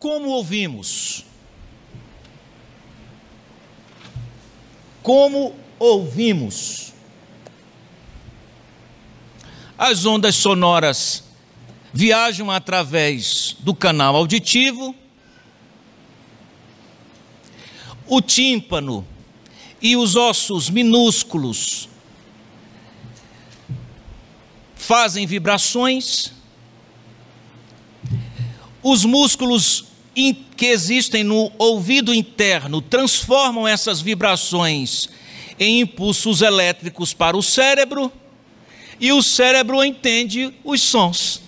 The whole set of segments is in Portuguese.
Como ouvimos? Como ouvimos? As ondas sonoras viajam através do canal auditivo, o tímpano e os ossos minúsculos fazem vibrações, os músculos que existem no ouvido interno transformam essas vibrações em impulsos elétricos para o cérebro e o cérebro entende os sons.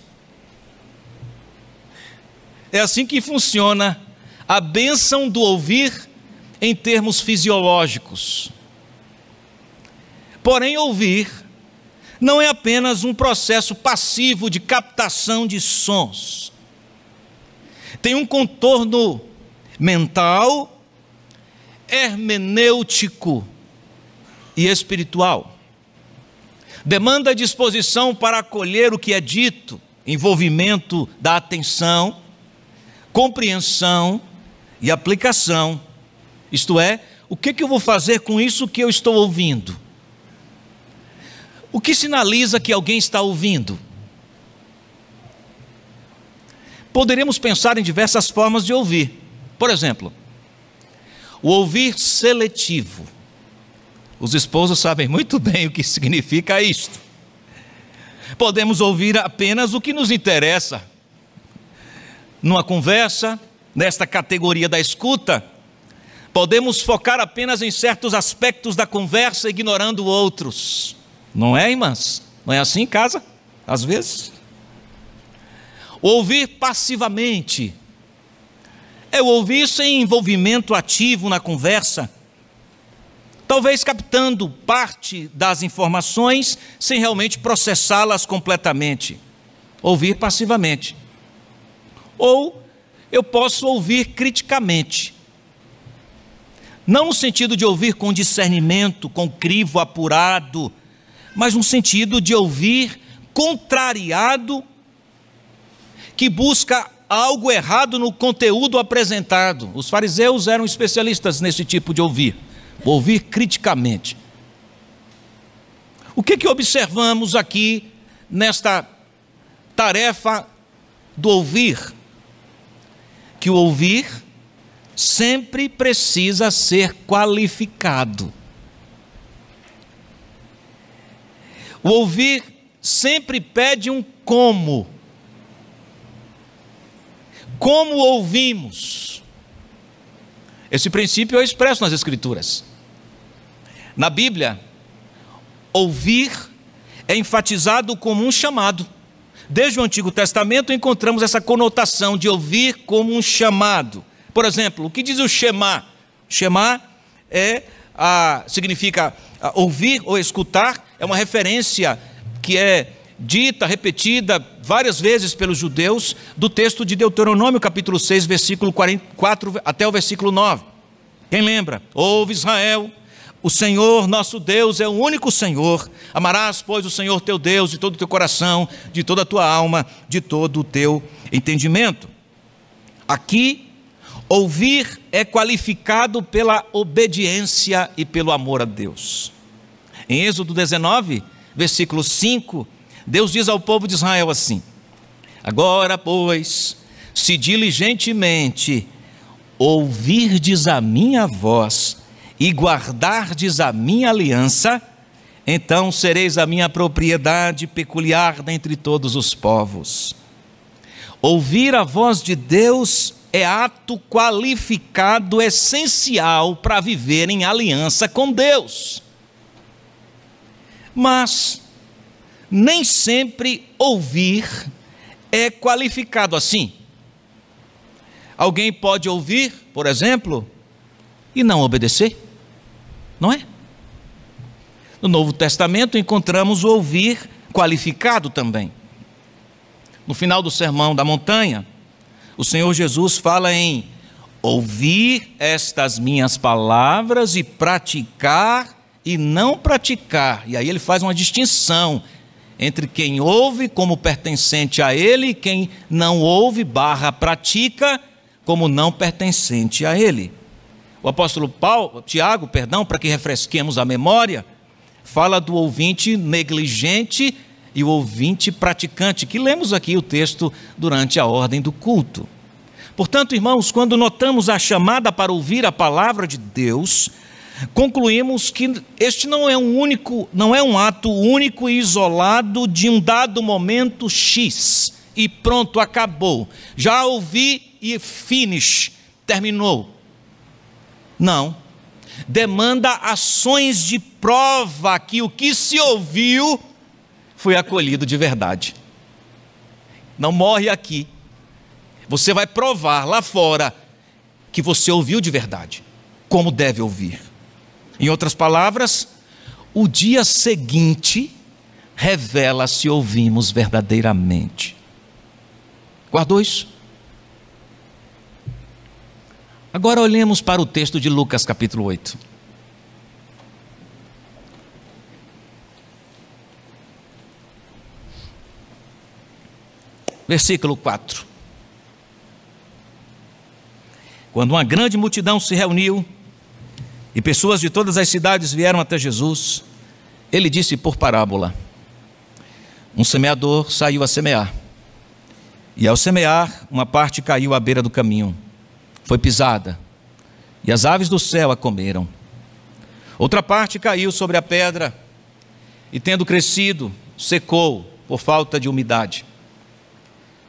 É assim que funciona a benção do ouvir em termos fisiológicos. Porém, ouvir não é apenas um processo passivo de captação de sons tem um contorno mental, hermenêutico e espiritual. Demanda disposição para acolher o que é dito, envolvimento da atenção, compreensão e aplicação. Isto é, o que, que eu vou fazer com isso que eu estou ouvindo? O que sinaliza que alguém está ouvindo? Poderíamos pensar em diversas formas de ouvir. Por exemplo, o ouvir seletivo. Os esposos sabem muito bem o que significa isto. Podemos ouvir apenas o que nos interessa. Numa conversa, nesta categoria da escuta, podemos focar apenas em certos aspectos da conversa, ignorando outros. Não é, irmãs? Não é assim em casa? Às vezes. Ouvir passivamente é ouvir sem envolvimento ativo na conversa, talvez captando parte das informações sem realmente processá-las completamente. Ouvir passivamente. Ou eu posso ouvir criticamente. Não no sentido de ouvir com discernimento, com crivo apurado, mas no sentido de ouvir contrariado que busca algo errado no conteúdo apresentado. Os fariseus eram especialistas nesse tipo de ouvir, ouvir criticamente. O que, que observamos aqui nesta tarefa do ouvir? Que o ouvir sempre precisa ser qualificado. O ouvir sempre pede um como como ouvimos. Esse princípio é expresso nas Escrituras. Na Bíblia, ouvir é enfatizado como um chamado. Desde o Antigo Testamento encontramos essa conotação de ouvir como um chamado. Por exemplo, o que diz o Shema? Shema é a, ah, significa ah, ouvir ou escutar, é uma referência que é dita, repetida várias vezes pelos judeus, do texto de Deuteronômio, capítulo 6, versículo 4 até o versículo 9. Quem lembra? Ouve Israel, o Senhor nosso Deus é o único Senhor. Amarás, pois, o Senhor teu Deus de todo o teu coração, de toda a tua alma, de todo o teu entendimento. Aqui, ouvir é qualificado pela obediência e pelo amor a Deus. Em Êxodo 19, versículo 5, Deus diz ao povo de Israel assim: Agora, pois, se diligentemente ouvirdes a minha voz e guardardes a minha aliança, então sereis a minha propriedade peculiar dentre todos os povos. Ouvir a voz de Deus é ato qualificado essencial para viver em aliança com Deus. Mas nem sempre ouvir é qualificado assim. Alguém pode ouvir, por exemplo, e não obedecer, não é? No Novo Testamento encontramos o ouvir qualificado também. No final do Sermão da Montanha, o Senhor Jesus fala em ouvir estas minhas palavras e praticar e não praticar. E aí ele faz uma distinção entre quem ouve como pertencente a ele e quem não ouve barra pratica como não pertencente a ele. O apóstolo Paulo, Tiago, perdão, para que refresquemos a memória, fala do ouvinte negligente e o ouvinte praticante, que lemos aqui o texto durante a ordem do culto. Portanto, irmãos, quando notamos a chamada para ouvir a palavra de Deus, concluímos que este não é um único, não é um ato único e isolado de um dado momento X e pronto, acabou. Já ouvi e finish, terminou. Não. Demanda ações de prova que o que se ouviu foi acolhido de verdade. Não morre aqui. Você vai provar lá fora que você ouviu de verdade, como deve ouvir. Em outras palavras, o dia seguinte revela se ouvimos verdadeiramente. Guardou isso? Agora olhemos para o texto de Lucas capítulo 8. Versículo 4. Quando uma grande multidão se reuniu, e pessoas de todas as cidades vieram até Jesus. Ele disse por parábola: Um semeador saiu a semear. E ao semear, uma parte caiu à beira do caminho, foi pisada, e as aves do céu a comeram. Outra parte caiu sobre a pedra, e tendo crescido, secou por falta de umidade.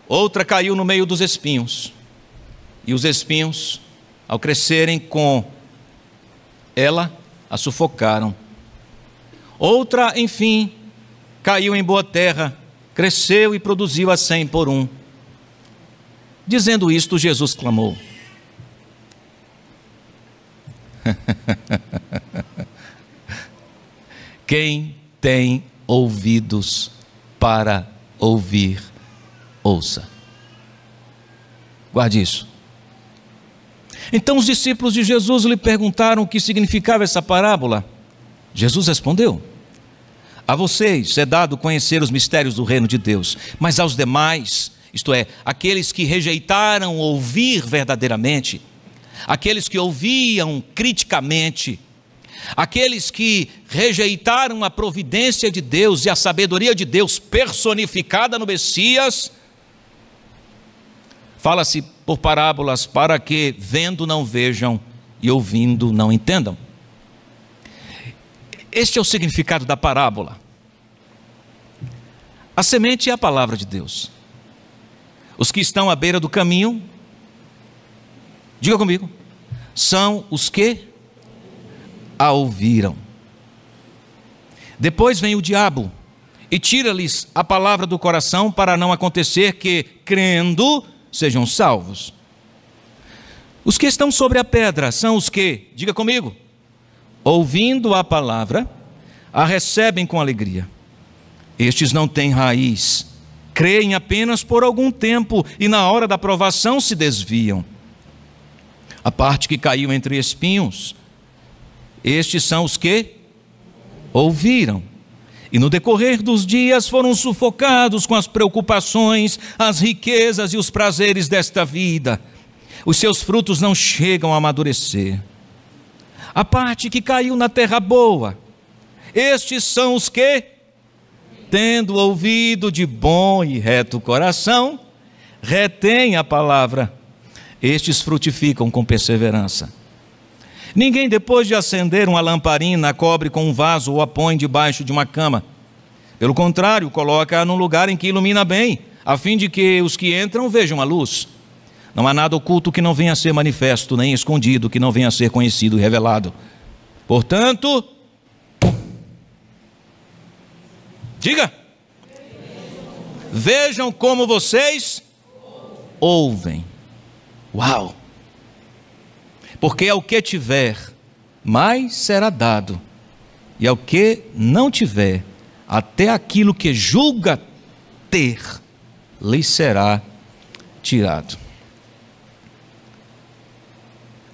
Outra caiu no meio dos espinhos, e os espinhos, ao crescerem com ela a sufocaram. Outra, enfim, caiu em boa terra, cresceu e produziu a cem por um. Dizendo isto, Jesus clamou. Quem tem ouvidos para ouvir, ouça. Guarde isso. Então os discípulos de Jesus lhe perguntaram o que significava essa parábola. Jesus respondeu: A vocês é dado conhecer os mistérios do reino de Deus, mas aos demais, isto é, aqueles que rejeitaram ouvir verdadeiramente, aqueles que ouviam criticamente, aqueles que rejeitaram a providência de Deus e a sabedoria de Deus personificada no Messias, fala-se por parábolas, para que vendo não vejam e ouvindo não entendam. Este é o significado da parábola. A semente é a palavra de Deus. Os que estão à beira do caminho, diga comigo, são os que a ouviram. Depois vem o diabo e tira-lhes a palavra do coração para não acontecer que, crendo, sejam salvos. Os que estão sobre a pedra são os que, diga comigo, ouvindo a palavra, a recebem com alegria. Estes não têm raiz, creem apenas por algum tempo e na hora da provação se desviam. A parte que caiu entre espinhos, estes são os que ouviram e no decorrer dos dias foram sufocados com as preocupações, as riquezas e os prazeres desta vida. Os seus frutos não chegam a amadurecer. A parte que caiu na terra boa, estes são os que, tendo ouvido de bom e reto coração, retém a palavra. Estes frutificam com perseverança. Ninguém, depois de acender uma lamparina, cobre com um vaso ou a põe debaixo de uma cama. Pelo contrário, coloca-a num lugar em que ilumina bem, a fim de que os que entram vejam a luz. Não há nada oculto que não venha a ser manifesto, nem escondido que não venha a ser conhecido e revelado. Portanto, diga: vejam como vocês ouvem. Uau! Porque ao que tiver, mais será dado, e ao que não tiver, até aquilo que julga ter, lhe será tirado.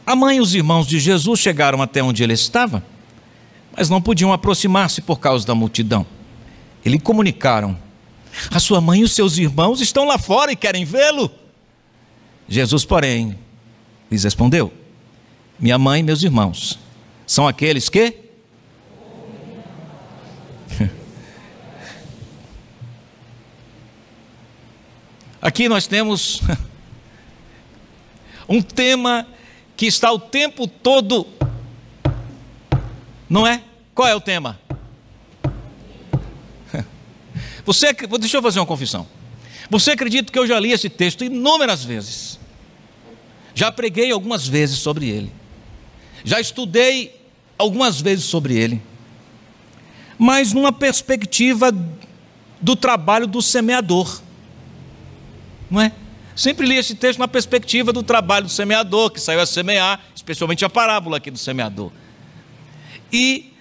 A mãe e os irmãos de Jesus chegaram até onde ele estava, mas não podiam aproximar-se por causa da multidão. Ele comunicaram: A sua mãe e os seus irmãos estão lá fora e querem vê-lo. Jesus, porém, lhes respondeu: minha mãe e meus irmãos. São aqueles que? Aqui nós temos um tema que está o tempo todo, não é? Qual é o tema? Você, deixa eu fazer uma confissão. Você acredita que eu já li esse texto inúmeras vezes? Já preguei algumas vezes sobre ele. Já estudei algumas vezes sobre ele, mas numa perspectiva do trabalho do semeador, não é? Sempre li esse texto na perspectiva do trabalho do semeador, que saiu a semear, especialmente a parábola aqui do semeador. E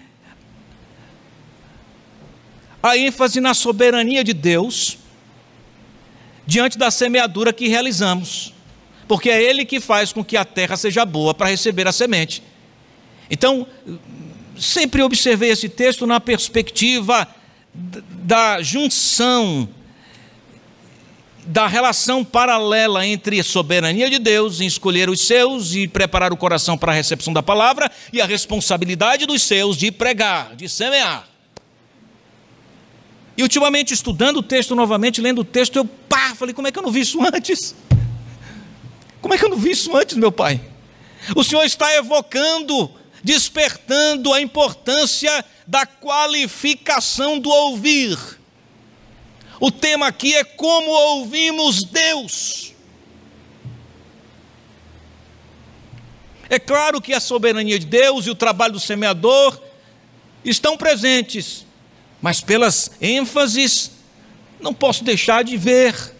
a ênfase na soberania de Deus diante da semeadura que realizamos porque é ele que faz com que a terra seja boa para receber a semente. Então, sempre observei esse texto na perspectiva da junção, da relação paralela entre soberania de Deus em escolher os seus e preparar o coração para a recepção da palavra e a responsabilidade dos seus de pregar, de semear. E ultimamente, estudando o texto novamente, lendo o texto, eu pá, falei, como é que eu não vi isso antes? Como é que eu não vi isso antes, meu pai? O Senhor está evocando, despertando a importância da qualificação do ouvir. O tema aqui é como ouvimos Deus. É claro que a soberania de Deus e o trabalho do semeador estão presentes, mas pelas ênfases, não posso deixar de ver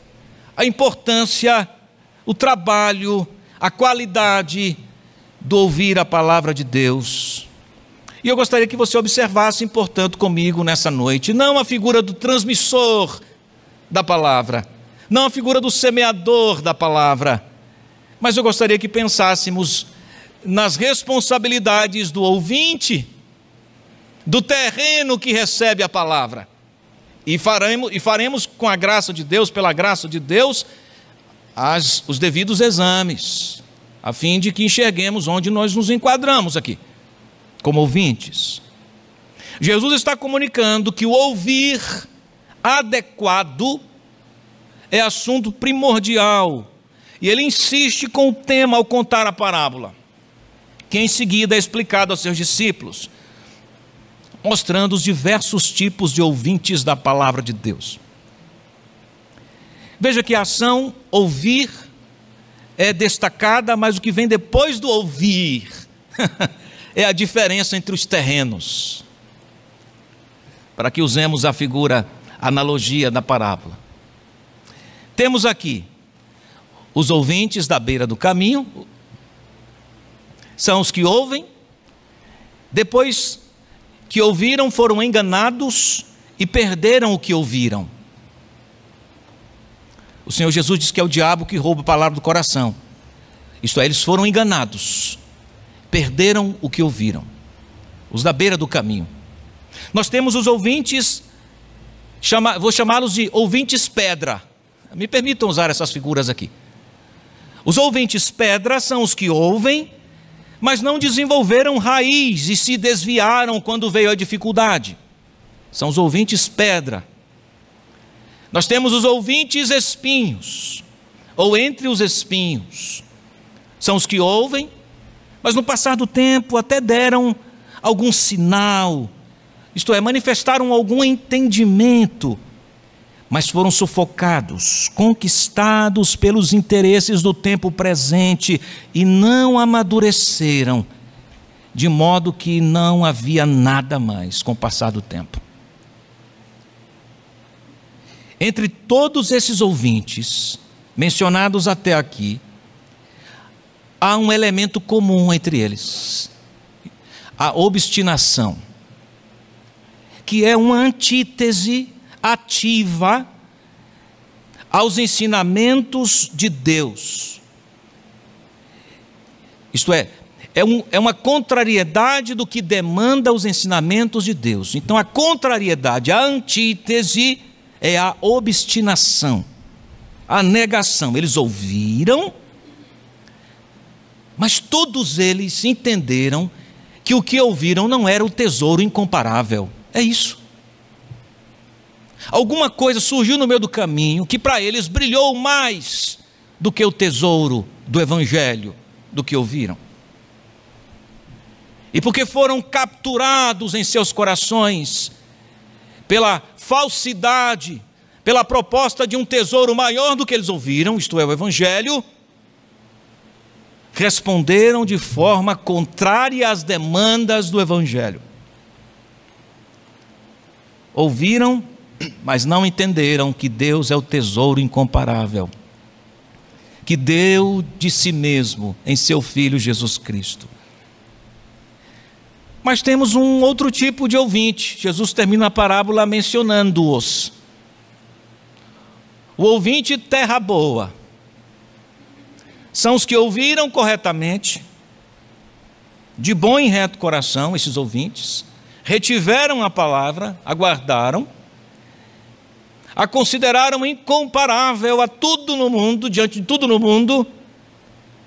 a importância o trabalho, a qualidade do ouvir a palavra de Deus. E eu gostaria que você observasse, portanto, comigo nessa noite, não a figura do transmissor da palavra, não a figura do semeador da palavra, mas eu gostaria que pensássemos nas responsabilidades do ouvinte, do terreno que recebe a palavra. E faremos, e faremos com a graça de Deus, pela graça de Deus, as, os devidos exames, a fim de que enxerguemos onde nós nos enquadramos aqui, como ouvintes. Jesus está comunicando que o ouvir adequado é assunto primordial. E ele insiste com o tema ao contar a parábola, que em seguida é explicado aos seus discípulos, mostrando os diversos tipos de ouvintes da palavra de Deus. Veja que a ação ouvir é destacada, mas o que vem depois do ouvir é a diferença entre os terrenos. Para que usemos a figura, a analogia da parábola. Temos aqui os ouvintes da beira do caminho, são os que ouvem, depois que ouviram foram enganados e perderam o que ouviram. O Senhor Jesus diz que é o diabo que rouba a palavra do coração. Isto é, eles foram enganados, perderam o que ouviram, os da beira do caminho. Nós temos os ouvintes, chama, vou chamá-los de ouvintes pedra. Me permitam usar essas figuras aqui. Os ouvintes pedra são os que ouvem, mas não desenvolveram raiz e se desviaram quando veio a dificuldade. São os ouvintes pedra. Nós temos os ouvintes espinhos, ou entre os espinhos. São os que ouvem, mas no passar do tempo até deram algum sinal, isto é, manifestaram algum entendimento, mas foram sufocados, conquistados pelos interesses do tempo presente e não amadureceram, de modo que não havia nada mais com o passar do tempo. Entre todos esses ouvintes mencionados até aqui, há um elemento comum entre eles: a obstinação, que é uma antítese ativa aos ensinamentos de Deus. Isto é, é, um, é, uma contrariedade do que demanda os ensinamentos de Deus. Então, a contrariedade, a antítese, é a obstinação, a negação. Eles ouviram, mas todos eles entenderam que o que ouviram não era o tesouro incomparável. É isso. Alguma coisa surgiu no meio do caminho que para eles brilhou mais do que o tesouro do evangelho, do que ouviram. E porque foram capturados em seus corações pela falsidade, pela proposta de um tesouro maior do que eles ouviram, isto é, o Evangelho, responderam de forma contrária às demandas do Evangelho. Ouviram, mas não entenderam que Deus é o tesouro incomparável, que deu de si mesmo em seu Filho Jesus Cristo. Mas temos um outro tipo de ouvinte. Jesus termina a parábola mencionando-os. O ouvinte terra boa. São os que ouviram corretamente, de bom e reto coração, esses ouvintes, retiveram a palavra, aguardaram, a consideraram incomparável a tudo no mundo, diante de tudo no mundo,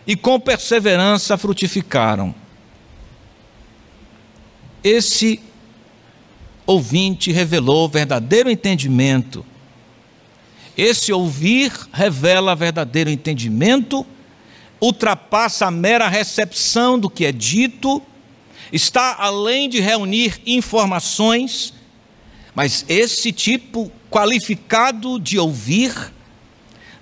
e com perseverança frutificaram. Esse ouvinte revelou verdadeiro entendimento. Esse ouvir revela verdadeiro entendimento, ultrapassa a mera recepção do que é dito, está além de reunir informações, mas esse tipo qualificado de ouvir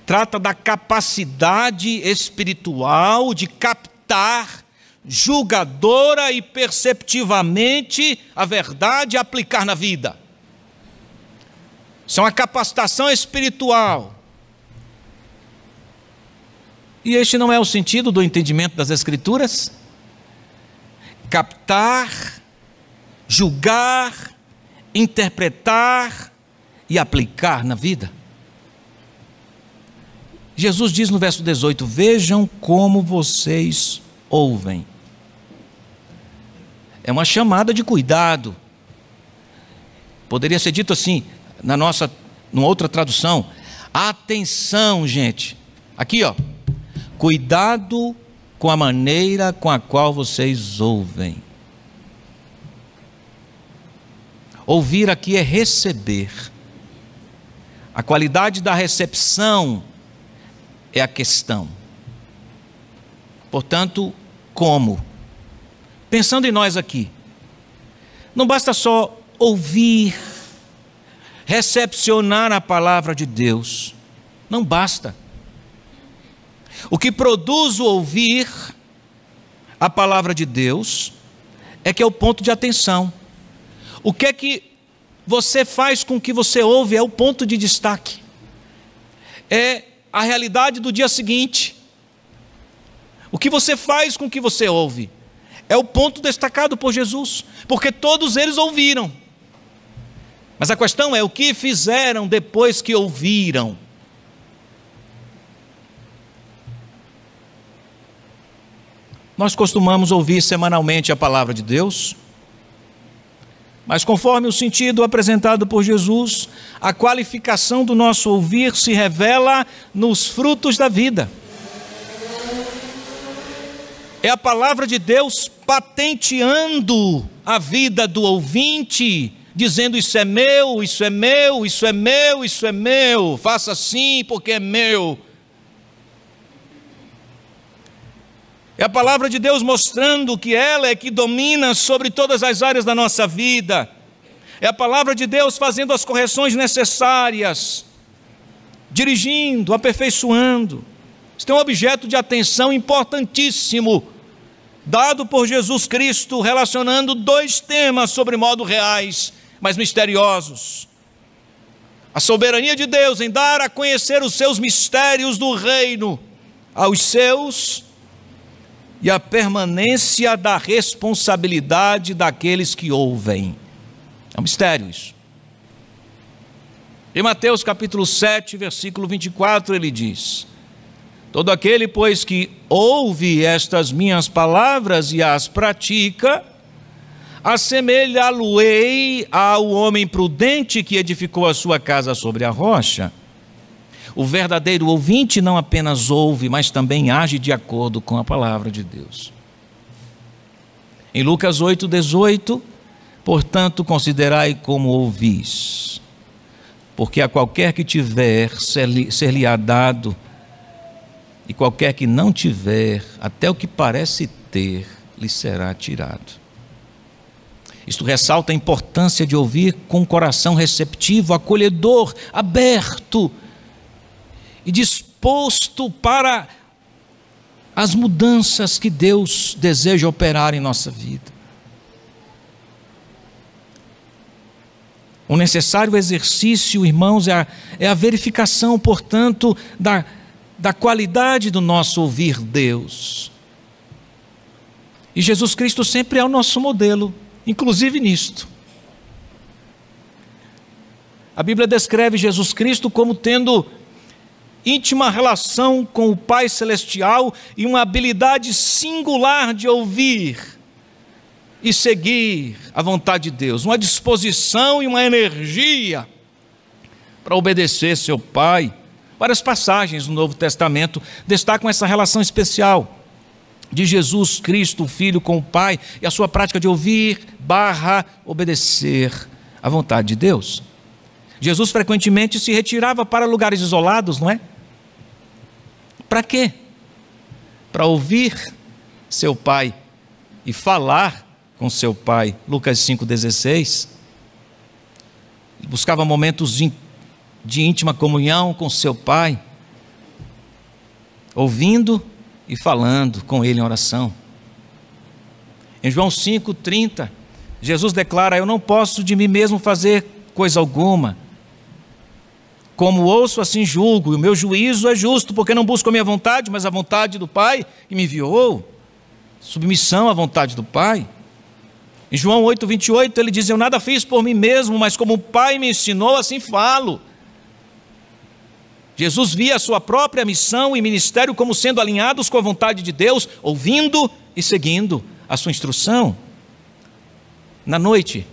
trata da capacidade espiritual de captar julgadora e perceptivamente a verdade a aplicar na vida. Isso é uma capacitação espiritual. E este não é o sentido do entendimento das Escrituras? Captar, julgar, interpretar e aplicar na vida. Jesus diz no verso 18: Vejam como vocês ouvem é uma chamada de cuidado. Poderia ser dito assim, na nossa, numa outra tradução, atenção, gente. Aqui, ó. Cuidado com a maneira com a qual vocês ouvem. Ouvir aqui é receber. A qualidade da recepção é a questão. Portanto, como? Pensando em nós aqui, não basta só ouvir, recepcionar a palavra de Deus, não basta. O que produz o ouvir a palavra de Deus é que é o ponto de atenção. O que é que você faz com o que você ouve é o ponto de destaque. É a realidade do dia seguinte. O que você faz com o que você ouve? É o ponto destacado por Jesus, porque todos eles ouviram. Mas a questão é o que fizeram depois que ouviram. Nós costumamos ouvir semanalmente a palavra de Deus, mas conforme o sentido apresentado por Jesus, a qualificação do nosso ouvir se revela nos frutos da vida é a palavra de Deus patenteando a vida do ouvinte, dizendo: Isso é meu, isso é meu, isso é meu, isso é meu, faça assim porque é meu. É a palavra de Deus mostrando que ela é que domina sobre todas as áreas da nossa vida. É a palavra de Deus fazendo as correções necessárias, dirigindo, aperfeiçoando. Isso tem um objeto de atenção importantíssimo, dado por Jesus Cristo, relacionando dois temas sobre modo reais, mas misteriosos. A soberania de Deus em dar a conhecer os seus mistérios do reino aos seus e a permanência da responsabilidade daqueles que ouvem. É um mistério isso. Em Mateus capítulo 7, versículo 24, ele diz: Todo aquele, pois, que ouve estas minhas palavras e as pratica, assemelhá-lo-ei ao homem prudente que edificou a sua casa sobre a rocha. O verdadeiro ouvinte não apenas ouve, mas também age de acordo com a palavra de Deus. Em Lucas 8, 18, portanto, considerai como ouvis, porque a qualquer que tiver ser-lhe-á ser dado e qualquer que não tiver, até o que parece ter, lhe será tirado. Isto ressalta a importância de ouvir com o coração receptivo, acolhedor, aberto e disposto para as mudanças que Deus deseja operar em nossa vida. O necessário exercício, irmãos, é a, é a verificação, portanto, da da qualidade do nosso ouvir Deus. E Jesus Cristo sempre é o nosso modelo, inclusive nisto. A Bíblia descreve Jesus Cristo como tendo íntima relação com o Pai Celestial e uma habilidade singular de ouvir e seguir a vontade de Deus, uma disposição e uma energia para obedecer seu Pai. Várias passagens no Novo Testamento destacam essa relação especial de Jesus Cristo, o Filho, com o Pai e a sua prática de ouvir barra obedecer à vontade de Deus. Jesus frequentemente se retirava para lugares isolados, não é? Para quê? Para ouvir seu pai e falar com seu pai. Lucas 5,16. Buscava momentos de de íntima comunhão com seu Pai, ouvindo e falando com Ele em oração. Em João 5,30, Jesus declara: Eu não posso de mim mesmo fazer coisa alguma. Como ouço, assim julgo, e o meu juízo é justo, porque não busco a minha vontade, mas a vontade do Pai que me enviou. Submissão à vontade do Pai. Em João 8:28, ele diz: Eu nada fiz por mim mesmo, mas como o Pai me ensinou, assim falo. Jesus via a sua própria missão e ministério como sendo alinhados com a vontade de Deus, ouvindo e seguindo a sua instrução. Na noite,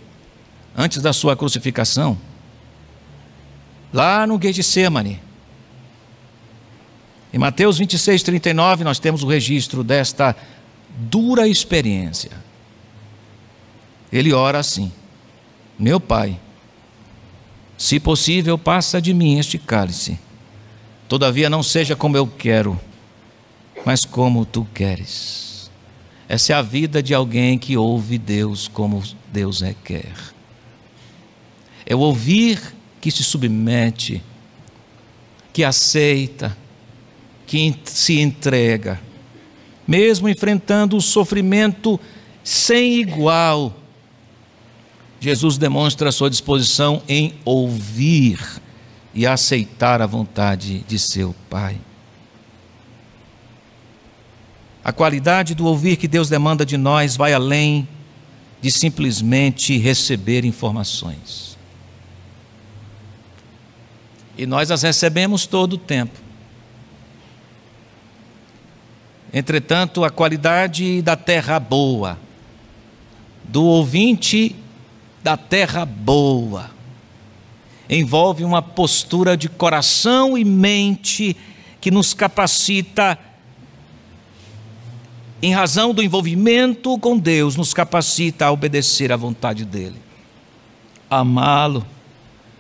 antes da sua crucificação, lá no Getsemane, em Mateus 26, 39, nós temos o registro desta dura experiência. Ele ora assim: Meu pai, se possível, passa de mim este cálice. Todavia, não seja como eu quero, mas como tu queres. Essa é a vida de alguém que ouve Deus como Deus requer. É, é o ouvir que se submete, que aceita, que se entrega, mesmo enfrentando o sofrimento sem igual. Jesus demonstra a sua disposição em ouvir e aceitar a vontade de seu Pai. A qualidade do ouvir que Deus demanda de nós vai além de simplesmente receber informações. E nós as recebemos todo o tempo. Entretanto, a qualidade da terra boa, do ouvinte da terra boa, envolve uma postura de coração e mente que nos capacita, em razão do envolvimento com Deus, nos capacita a obedecer à vontade dEle, a amá-lo,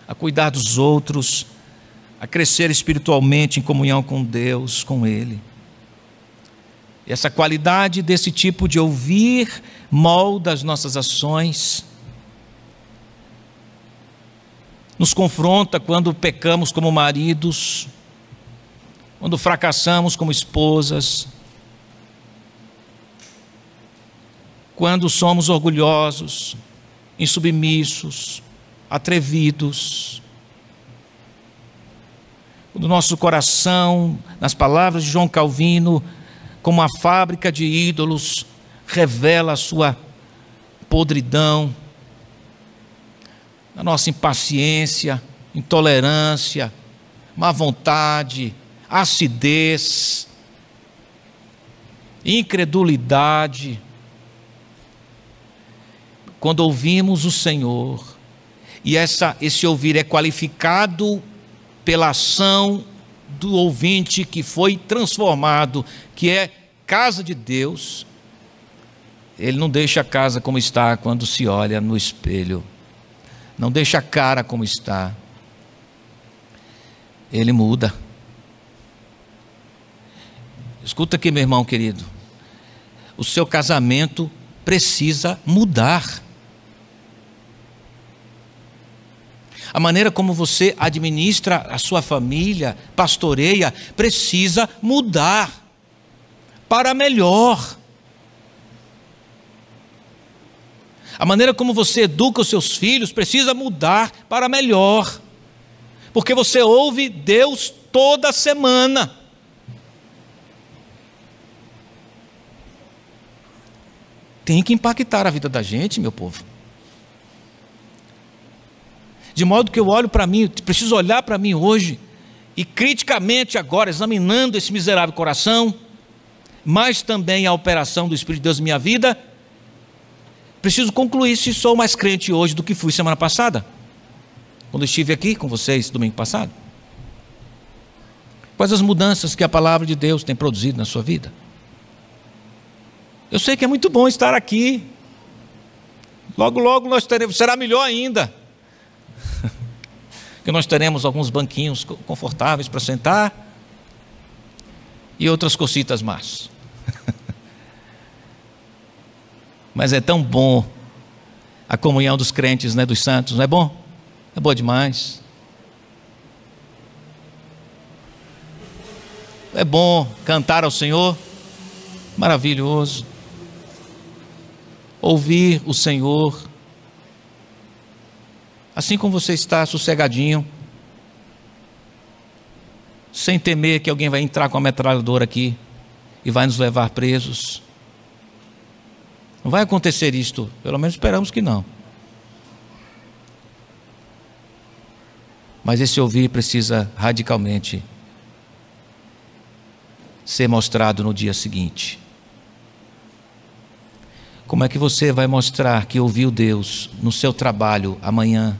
a cuidar dos outros, a crescer espiritualmente em comunhão com Deus, com Ele. Essa qualidade desse tipo de ouvir molda as nossas ações nos confronta quando pecamos como maridos, quando fracassamos como esposas, quando somos orgulhosos, insubmissos, atrevidos. O nosso coração, nas palavras de João Calvino, como a fábrica de ídolos, revela a sua podridão, a nossa impaciência, intolerância, má vontade, acidez, incredulidade. Quando ouvimos o Senhor, e essa, esse ouvir é qualificado pela ação do ouvinte que foi transformado, que é casa de Deus, ele não deixa a casa como está quando se olha no espelho não deixa a cara como está. Ele muda. Escuta aqui, meu irmão querido. O seu casamento precisa mudar. A maneira como você administra a sua família, pastoreia, precisa mudar para melhor. A maneira como você educa os seus filhos precisa mudar para melhor. Porque você ouve Deus toda semana. Tem que impactar a vida da gente, meu povo. De modo que eu olho para mim, preciso olhar para mim hoje e criticamente agora, examinando esse miserável coração, mas também a operação do Espírito de Deus na minha vida, Preciso concluir se sou mais crente hoje do que fui semana passada, quando estive aqui com vocês domingo passado. Quais as mudanças que a palavra de Deus tem produzido na sua vida? Eu sei que é muito bom estar aqui. Logo, logo nós teremos, será melhor ainda. que nós teremos alguns banquinhos confortáveis para sentar e outras cositas más. mas é tão bom a comunhão dos crentes, né, dos santos, não é bom? É bom demais. É bom cantar ao Senhor, maravilhoso. Ouvir o Senhor, assim como você está sossegadinho, sem temer que alguém vai entrar com a metralhadora aqui e vai nos levar presos. Não vai acontecer isto, pelo menos esperamos que não. Mas esse ouvir precisa radicalmente ser mostrado no dia seguinte. Como é que você vai mostrar que ouviu Deus no seu trabalho amanhã?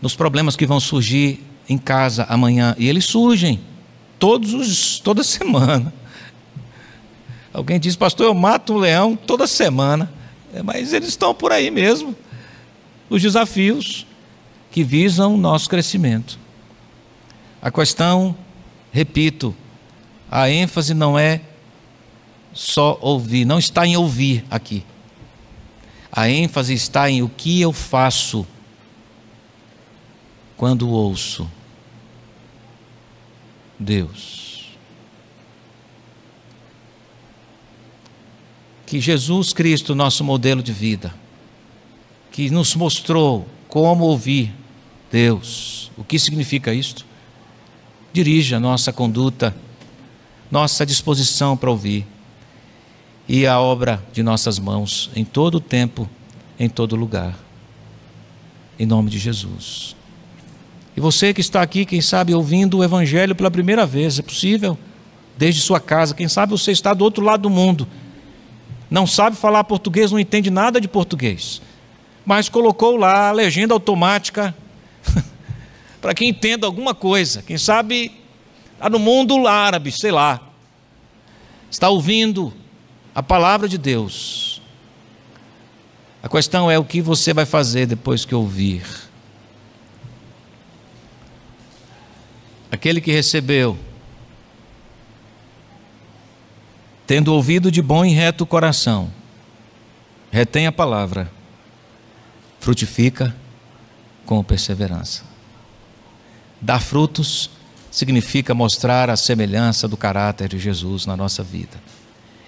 Nos problemas que vão surgir em casa amanhã, e eles surgem todos os, toda semana. Alguém diz, pastor, eu mato um leão toda semana. É, mas eles estão por aí mesmo. Os desafios que visam o nosso crescimento. A questão, repito, a ênfase não é só ouvir, não está em ouvir aqui. A ênfase está em o que eu faço quando ouço Deus. que Jesus Cristo, nosso modelo de vida, que nos mostrou como ouvir Deus, o que significa isto? Dirige a nossa conduta, nossa disposição para ouvir e a obra de nossas mãos em todo o tempo, em todo lugar. Em nome de Jesus. E você que está aqui, quem sabe, ouvindo o Evangelho pela primeira vez, é possível? Desde sua casa, quem sabe você está do outro lado do mundo não sabe falar português, não entende nada de português, mas colocou lá a legenda automática para que entenda alguma coisa. Quem sabe está no mundo árabe, sei lá, está ouvindo a palavra de Deus. A questão é o que você vai fazer depois que ouvir. Aquele que recebeu Tendo ouvido de bom e reto coração, retém a palavra, frutifica com perseverança. Dar frutos significa mostrar a semelhança do caráter de Jesus na nossa vida.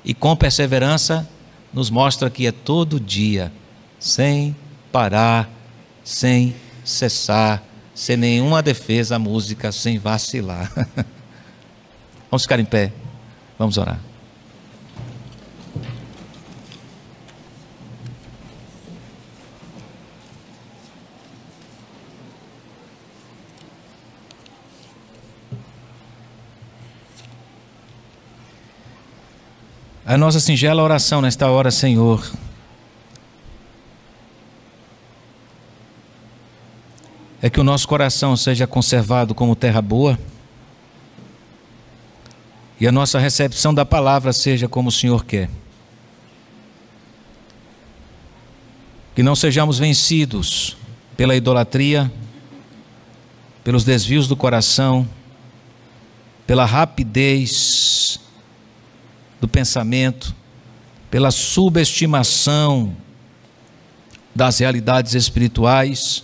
E com perseverança, nos mostra que é todo dia, sem parar, sem cessar, sem nenhuma defesa música, sem vacilar. Vamos ficar em pé, vamos orar. a nossa singela oração nesta hora, Senhor. É que o nosso coração seja conservado como terra boa e a nossa recepção da palavra seja como o Senhor quer. Que não sejamos vencidos pela idolatria, pelos desvios do coração, pela rapidez do pensamento, pela subestimação das realidades espirituais,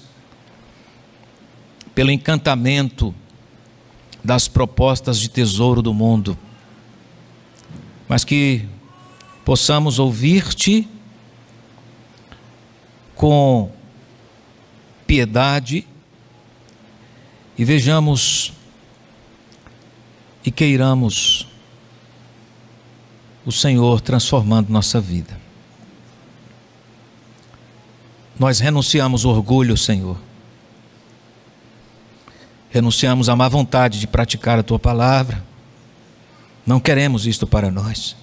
pelo encantamento das propostas de tesouro do mundo. Mas que possamos ouvir-te com piedade e vejamos e queiramos o Senhor transformando nossa vida. Nós renunciamos o orgulho, Senhor. Renunciamos à má vontade de praticar a tua palavra. Não queremos isto para nós.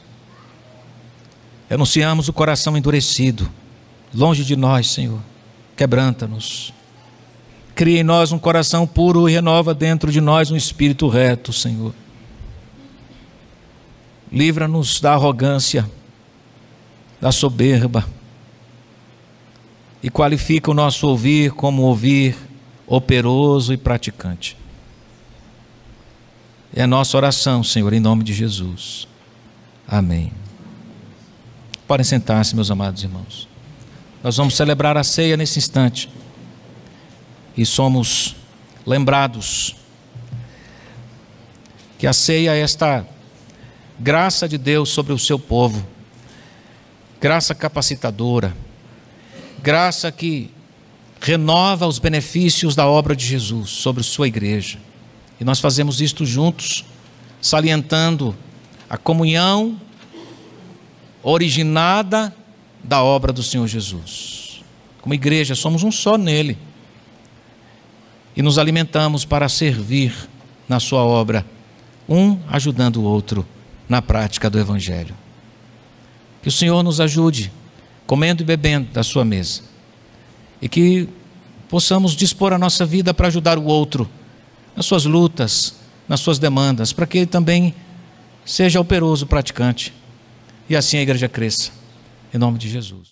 Renunciamos o coração endurecido, longe de nós, Senhor. Quebranta-nos. Cria em nós um coração puro e renova dentro de nós um espírito reto, Senhor. Livra-nos da arrogância, da soberba, e qualifica o nosso ouvir como ouvir operoso e praticante. É a nossa oração, Senhor, em nome de Jesus. Amém. Podem sentar-se, meus amados irmãos. Nós vamos celebrar a ceia nesse instante. E somos lembrados que a ceia é esta Graça de Deus sobre o seu povo. Graça capacitadora. Graça que renova os benefícios da obra de Jesus sobre sua igreja. E nós fazemos isto juntos, salientando a comunhão originada da obra do Senhor Jesus. Como igreja, somos um só nele. E nos alimentamos para servir na sua obra, um ajudando o outro na prática do Evangelho. Que o Senhor nos ajude, comendo e bebendo da Sua mesa, e que possamos dispor a nossa vida para ajudar o outro nas suas lutas, nas suas demandas, para que ele também seja operoso praticante e assim a igreja cresça. Em nome de Jesus.